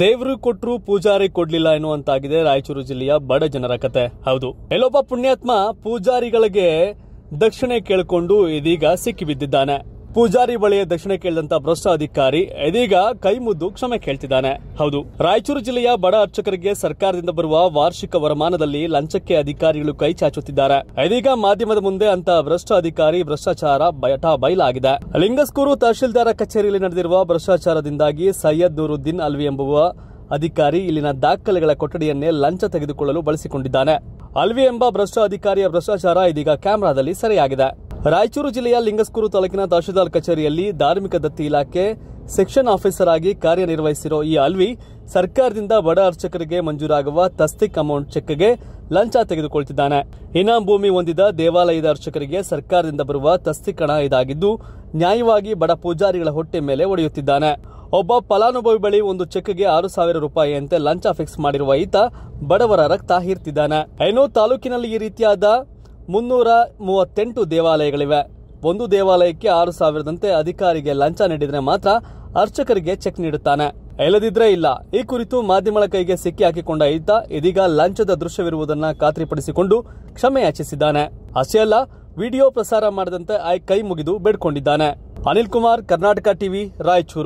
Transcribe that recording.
ದೇವರು ಕೊಟ್ರು ಪೂಜಾರಿ ಕೊಡ್ಲಿಲ್ಲ ಎನ್ನುವಂತಾಗಿದೆ ರಾಯಚೂರು ಜಿಲ್ಲೆಯ ಬಡ ಜನರ ಕತೆ ಹೌದು ಎಲ್ಲೊಬ್ಬ ಪುಣ್ಯಾತ್ಮ ಪೂಜಾರಿಗಳಿಗೆ ದಕ್ಷಿಣೆ ಕೇಳಿಕೊಂಡು ಇದೀಗ ಸಿಕ್ಕಿಬಿದ್ದಿದ್ದಾನೆ ಪೂಜಾರಿ ಬಳಿಯ ದಕ್ಷಿಣ ಕೇಳಿದಂತ ಭ್ರಷ್ಟ ಅಧಿಕಾರಿ ಇದೀಗ ಕೈ ಮುದ್ದು ಕ್ಷಮೆ ಕೇಳ್ತಿದ್ದಾನೆ ಹೌದು ರಾಯಚೂರು ಜಿಲ್ಲೆಯ ಬಡ ಅರ್ಚಕರಿಗೆ ಸರ್ಕಾರದಿಂದ ಬರುವ ವಾರ್ಷಿಕ ವರಮಾನದಲ್ಲಿ ಲಂಚಕ್ಕೆ ಅಧಿಕಾರಿಗಳು ಕೈ ಚಾಚುತ್ತಿದ್ದಾರೆ ಇದೀಗ ಮಾಧ್ಯಮದ ಮುಂದೆ ಅಂತ ಭ್ರಷ್ಟ ಅಧಿಕಾರಿ ಭ್ರಷ್ಟಾಚಾರ ಬಯಟಾ ಬಯಲಾಗಿದೆ ಲಿಂಗಸ್ಕೂರು ತಹಶೀಲ್ದಾರ ಕಚೇರಿಯಲ್ಲಿ ನಡೆದಿರುವ ಭ್ರಷ್ಟಾಚಾರದಿಂದಾಗಿ ಸೈಯದ್ ನೂರುದ್ದೀನ್ ಅಲ್ವಿ ಎಂಬುವ ಅಧಿಕಾರಿ ಇಲ್ಲಿನ ದಾಖಲೆಗಳ ಕೊಠಡಿಯನ್ನೇ ಲಂಚ ತೆಗೆದುಕೊಳ್ಳಲು ಬಳಸಿಕೊಂಡಿದ್ದಾನೆ ಅಲ್ವಿ ಎಂಬ ಭ್ರಷ್ಟ ಅಧಿಕಾರಿಯ ಭ್ರಷ್ಟಾಚಾರ ಇದೀಗ ಕ್ಯಾಮೆರಾದಲ್ಲಿ ಸೆರೆಯಾಗಿದೆ ರಾಯಚೂರು ಜಿಲ್ಲೆಯ ಲಿಂಗಸ್ಕೂರು ತಾಲೂಕಿನ ತಹಶೀಲ್ದಾರ್ ಕಚೇರಿಯಲ್ಲಿ ಧಾರ್ಮಿಕ ದತ್ತಿ ಇಲಾಖೆ ಸೆಕ್ಷನ್ ಆಫೀಸರ್ ಆಗಿ ಕಾರ್ಯನಿರ್ವಹಿಸಿರೋ ಈ ಅಲ್ವಿ ಸರ್ಕಾರದಿಂದ ಬಡ ಅರ್ಚಕರಿಗೆ ಮಂಜೂರಾಗುವ ತಸ್ತಿಕ್ ಅಮೌಂಟ್ ಚೆಕ್ಗೆ ಲಂಚ ತೆಗೆದುಕೊಳ್ತಿದ್ದಾನೆ ಇನಾಂ ಭೂಮಿ ಹೊಂದಿದ ದೇವಾಲಯದ ಅರ್ಚಕರಿಗೆ ಸರ್ಕಾರದಿಂದ ಬರುವ ತಸ್ತಿಕ್ ಹಣ ಇದಾಗಿದ್ದು ನ್ಯಾಯವಾಗಿ ಬಡ ಪೂಜಾರಿಗಳ ಹೊಟ್ಟೆ ಮೇಲೆ ಒಡೆಯುತ್ತಿದ್ದಾನೆ ಒಬ್ಬ ಫಲಾನುಭವಿ ಬಳಿ ಒಂದು ಚೆಕ್ಗೆ ಆರು ಸಾವಿರ ರೂಪಾಯಿಯಂತೆ ಲಂಚ ಫಿಕ್ಸ್ ಮಾಡಿರುವ ಈತ ಬಡವರ ರಕ್ತ ಹೀರ್ತಿದ್ದಾನೆ ಏನೋ ತಾಲೂಕಿನಲ್ಲಿ ಈ ರೀತಿಯಾದ ಮುನ್ನೂರ ಮೂವತ್ತೆಂಟು ದೇವಾಲಯಗಳಿವೆ ಒಂದು ದೇವಾಲಯಕ್ಕೆ ಆರು ಸಾವಿರದಂತೆ ಅಧಿಕಾರಿಗೆ ಲಂಚ ನೀಡಿದರೆ ಮಾತ್ರ ಅರ್ಚಕರಿಗೆ ಚೆಕ್ ನೀಡುತ್ತಾನೆ ಇಲ್ಲದಿದ್ರೆ ಇಲ್ಲ ಈ ಕುರಿತು ಮಾಧ್ಯಮಗಳ ಕೈಗೆ ಸಿಕ್ಕಿ ಹಾಕಿಕೊಂಡ ಈತ ಇದೀಗ ಲಂಚದ ದೃಶ್ಯವಿರುವುದನ್ನ ಖಾತ್ರಿಪಡಿಸಿಕೊಂಡು ಕ್ಷಮೆ ಯಾಚಿಸಿದ್ದಾನೆ ಅಷ್ಟೇ ಅಲ್ಲ ವಿಡಿಯೋ ಪ್ರಸಾರ ಮಾಡದಂತೆ ಆಯ್ ಕೈ ಮುಗಿದು ಬೇಡ್ಕೊಂಡಿದ್ದಾನೆ ಅನಿಲ್ ಕುಮಾರ್ ಕರ್ನಾಟಕ ಟಿವಿ ರಾಯಚೂರು